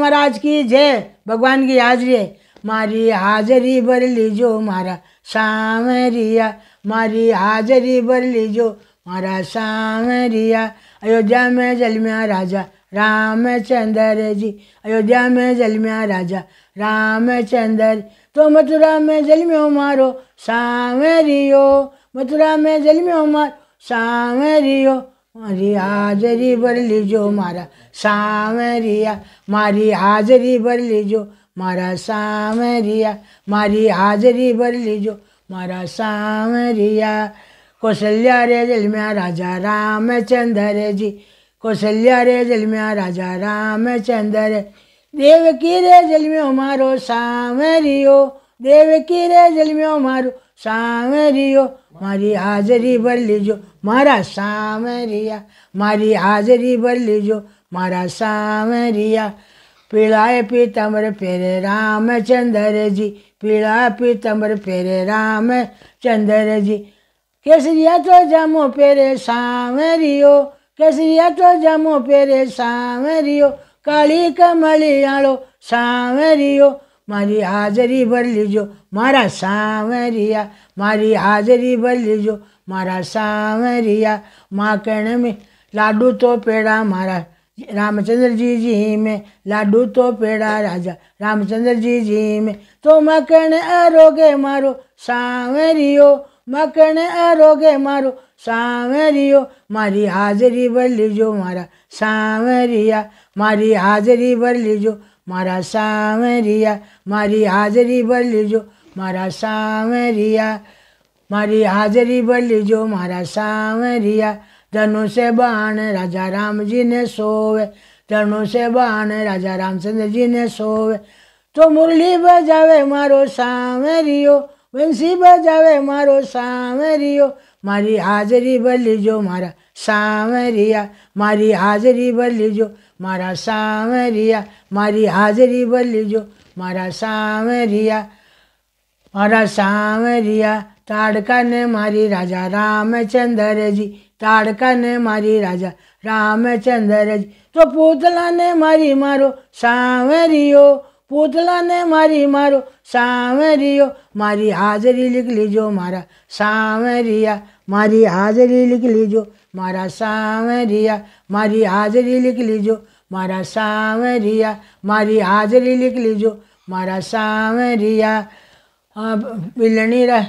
महाराज की जय भगवान की हाजरी है मारी हाजरी भर लीजो मारा सामरिया रिया मारी हाजरी भर लीजो मारा सामरिया रिया अयोध्या में जलमिया राजा रामचंद्र जी अयोध्या में जलमिया राजा रामचंद्र तो मथुरा में जलमियो मारो सावरियो मथुरा में जलमियो मारो सावरियो मारी हाजरी भर लीजो मारा सावरिया मारी हाजरी भर लीजो मारा सावरिया मारी हाजरी भर लीजो मारा सावरिया कौशल्या रे जलम्या राजा चंद्र जी कौशल्या रे जलम्या राजा चंद्र देव की रे जलम्यो मारो सावरियो देव की रे जलम्यो मारो सावरियो मारी हाजरी भर लीजो मारा सावरिया मारी हाजरी भर लीजो मारा सावरिया पीलाए पीतम्र फेरे राम चंद्र जी पीला पीतम्र फेरे राम चंद्र जी केसरिया तो जमो पेरे सावरियो केसरिया तो जमो पेरे सावरियो काली आलो सावरियो मारी हाजरी भर लीजो मारा सावरिया मारी हाजरी भर लीजो मारा सावरिया माँ कहने में लाडू तो पेड़ा मारा रामचंद्र जी जी में लाडू तो पेड़ा राजा रामचंद्र जी जी में तो मकन अरोगे मारो सावरियो मकने अरोगे मारो सावरियो मारी हाजरी भर लीजो मारा सावरिया मारी हाजरी भर लीजो मारा सावरिया मारी हाजरी भर लीजो मारा सावरिया मारी हाजरी भर लीजो मारा सावरिया धनु से बाण राजा राम जी ने सोवे धनु से बाण राजा रामचंद्र जी ने सोवे तो मुरली बजावे मारो सावरियो वंशी बजावे मारो सावरियो मारी हाजरी भर जो मारा सावरिया मारी हाजरी भर लीजो मारा सावरिया मारी हाजरी भर जो मारा सावरिया मारा सावरिया ताड़का ने मारी राजा रामचंद्र जी ताड़का ने मारी राजा रामचंद्र जी तो पुतला ने मारी मारो सावरियो पूतला ने मारी मारो सावरियो मारी हाजरी लिख लीजो मारा सावरिया मारी हाजरी लिख लीजो मारा सावरिया मारी हाजरी लिख लीजो मारा सावरिया मारी हाजरी लिख लीजो मारा सावरिया बिलनी रह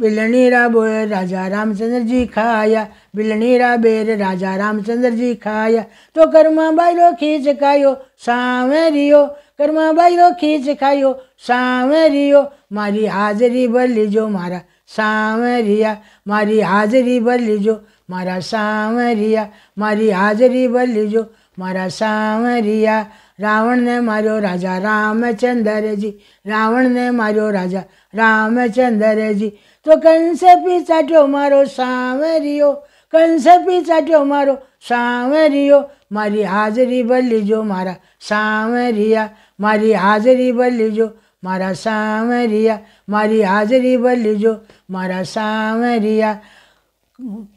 बिलनी रा बोए राजा रामचंद्र जी खाया बिलनी रा बेर राजा रामचंद्र जी खाया तो कर्मा बायो खींच खाओ सावरियो ઘરમાં બાયરો ખીચ ખાયો સાંવેરિયો મારી હાજરી ભર લીજો મારા સાંવેરિયા મારી હાજરી ભર લીજો મારા સાંવરિયા મારી હાજરી ભર લીજો મારા સાંવરિયા રાવણને માર્યો રાજા રામચંદ્રજી રાવણને માર્યો રાજા રામચંદ્રજી તો કંસે પી ચાટ્યો મારો સાંવરિયો કંસે પી ચાટ્યો મારો सांवरियो मारी हाजरी भर लीजो मारा सांवरिया मारी हाजरी भर लीजो मारा सांवरिया मारी हाजरी भर लीजो मारा सांवरिया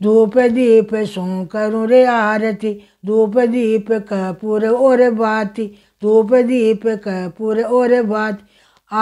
धूप दीप सों करूँ रे आरती धूप दीप कपूर और बाती धूप दीप कपूर और बात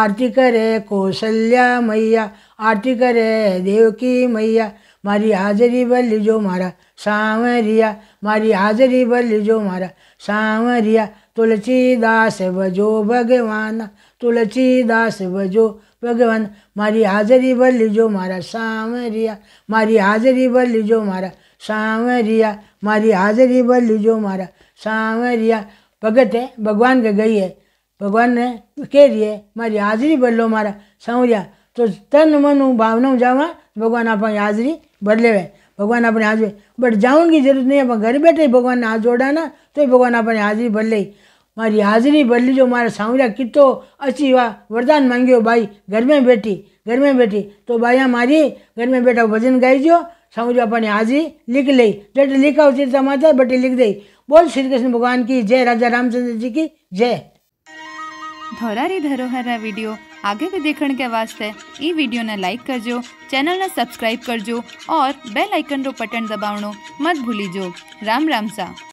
आरती करे कौशल्या मैया आरती करे देव की मैया मारी हाजरी भर जो मारा सांवरिया मारी हाजरी बल्ली जो मारा सांवरिया तुलसीदास बजो भगवान तुलसीदास बजो भगवान मारी हाजरी भर जो मारा सांवरिया मारी हाजरी भर जो मारा सांवरिया मारी हाजरी भर जो मारा सांवरिया भगत है भगवान के गई है भगवान ने कह रही है मारी हाजरी लो मारा सांवरिया तो तन मन भावना जावा भगवान आप हाजरी બદલે ભગવાન આપણે હાજવે બટ જાઉનની જરૂર નહીં પણ ઘરે બેઠે ભગવાનને હાથ જોડાના તો ભગવાન આપણને હાજરી બદલે મારી હાજરી બદલી જો મારા સાવરા કિતો અચી વા વરદાન માંગ્યો ભાઈ ઘરમાં બેઠી ઘરમાં બેઠી તો ભાઈ મારી ઘરમાં બેઠા ભજન ગાઈજો સાવરી આપણને હાજરી લીખ લઈ જેટલી લીખાવ ચિંતા માતા બટી લીખ દઈ બોલ શ્રી કૃષ્ણ ભગવાન કી જય રાજા રામચંદ્ર જી કી જય ધોરારી ધરોહરના वीडियो आगे भी देखने के वास्ते ई वीडियो ने लाइक करजो चैनल ने सब्सक्राइब करजो और बेल आइकन रो बटन दबावनो मत भूलीजो राम राम सा